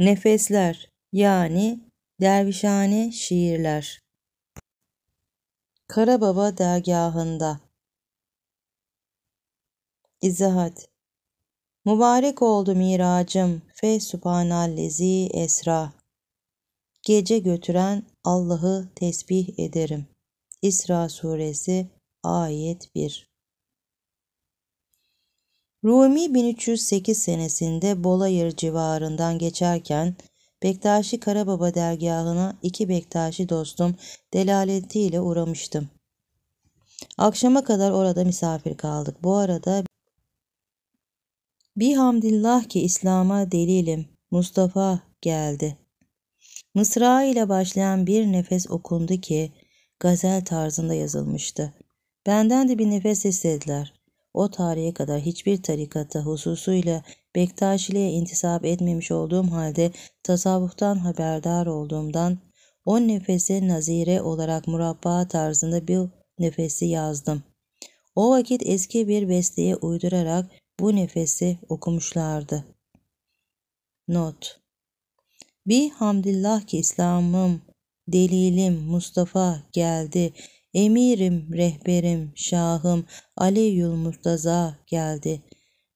Nefesler yani dervişhane şiirler. Karababa dergahında İzahat Mübarek oldu miracım fe subhanallezi esra. Gece götüren Allah'ı tesbih ederim. İsra suresi ayet 1 Rumi 1308 senesinde Bolayır civarından geçerken Bektaşi Karababa dergahına iki Bektaşi dostum delaletiyle uğramıştım. Akşama kadar orada misafir kaldık. Bu arada bir hamdillah ki İslam'a delilim Mustafa geldi. Mısra ile başlayan bir nefes okundu ki gazel tarzında yazılmıştı. Benden de bir nefes istediler o tarihe kadar hiçbir tarikata hususuyla Bektaşiliğe intisap etmemiş olduğum halde tasavvuftan haberdar olduğumdan on nefese nazire olarak murabba tarzında bir nefesi yazdım. O vakit eski bir besteye uydurarak bu nefesi okumuşlardı. Not Bi hamdillah ki İslam'ım, delilim Mustafa geldi.'' Emirim, rehberim, şahım Ali Yulmurtaza geldi.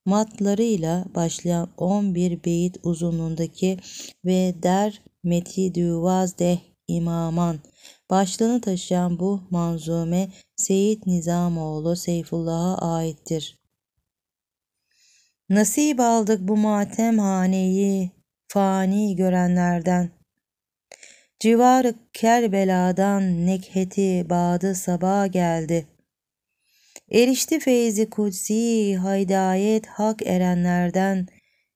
Matlarıyla başlayan 11 beyit uzunluğundaki ve der meti düvazdeh imaman başlığını taşıyan bu manzume Seyit Nizamoğlu Seyfullah'a aittir. Nasip aldık bu matem haneyi fani görenlerden. Civarı Kerbela'dan nekheti badı sabah geldi. Erişti feyzi kudsi haydayet hak erenlerden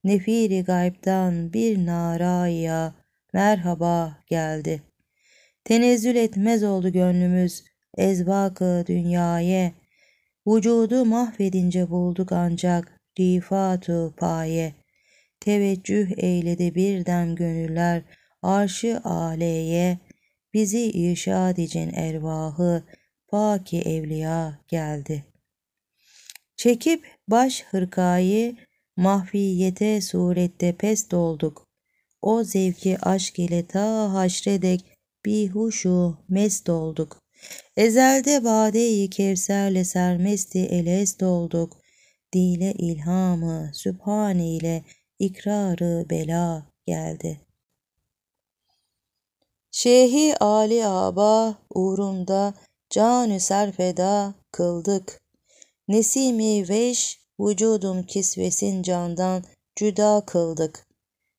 nefiri gaybdan bir naraya merhaba geldi. Tenezzül etmez oldu gönlümüz ezvakı dünyaya. Vücudu mahvedince bulduk ancak rifatu paye. Teveccüh eyledi birden gönüller.'' arşı aleye bizi işad için ervahı paki evliya geldi. Çekip baş hırkayı mahfiyete surette pes dolduk. O zevki aşk ile ta haşredek bir huşu mest olduk. Ezelde bade-i kevserle sermesti elest olduk. Dile ilhamı, sübhane ile ikrarı bela geldi.'' Şeyhi Ali Aba uğrunda canı serfeda kıldık. Nesimi veş vücudum kisvesin candan cüda kıldık.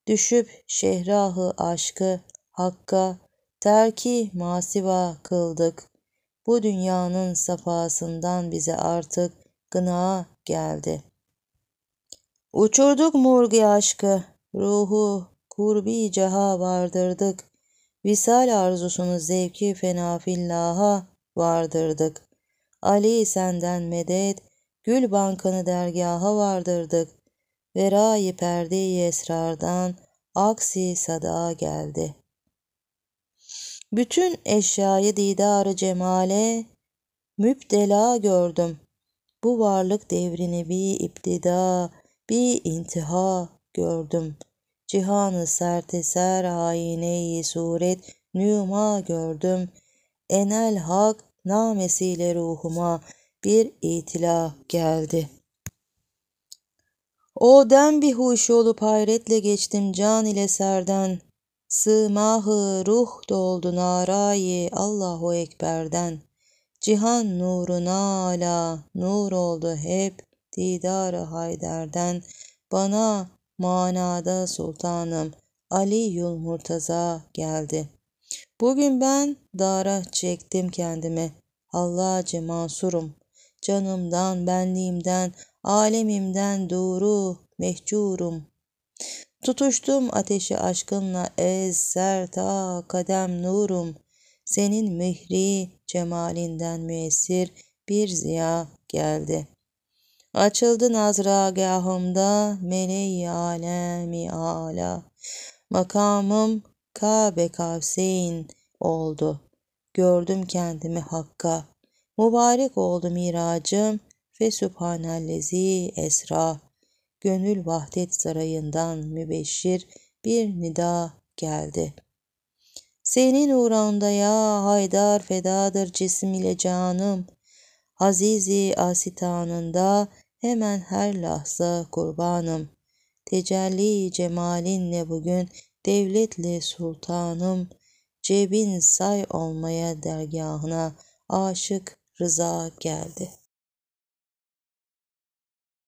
Düşüp şehrahı aşkı hakka terki masiva kıldık. Bu dünyanın safasından bize artık gına geldi. Uçurduk murgi aşkı, ruhu kurbi ceha vardırdık. Visal arzusunu zevki fena vardırdık. Ali senden medet, gül bankanı dergaha vardırdık. Verayı perdeyi esrardan aksi sada geldi. Bütün eşyayı didarı cemale müptela gördüm. Bu varlık devrini bir iptida, bir intiha gördüm.'' Cihanı serteser haine suret nüma gördüm. Enel hak namesiyle ruhuma bir itila geldi. O den bir huş olup hayretle geçtim can ile serden. Sımahı ruh doldu narayı Allahu Ekber'den. Cihan nuruna ala nur oldu hep didarı Hayder'den. Bana manada sultanım Ali Yul geldi. Bugün ben dara çektim kendimi. Allah'cı mansurum. Canımdan, benliğimden, alemimden doğru mehcurum. Tutuştum ateşi aşkınla ez serta kadem nurum. Senin mihri cemalinden müessir bir ziya geldi.'' Açıldı gahımda meleği alemi ala. Makamım Kabe Kavseyn oldu. Gördüm kendimi Hakk'a. Mübarek oldu miracım ve Sübhanellezi Esra. Gönül vahdet sarayından mübeşşir bir nida geldi. Senin uğranda ya Haydar fedadır cisim ile canım. Azizi asitanında hemen her lahza kurbanım. Tecelli cemalinle bugün devletle sultanım. Cebin say olmaya dergahına aşık rıza geldi.''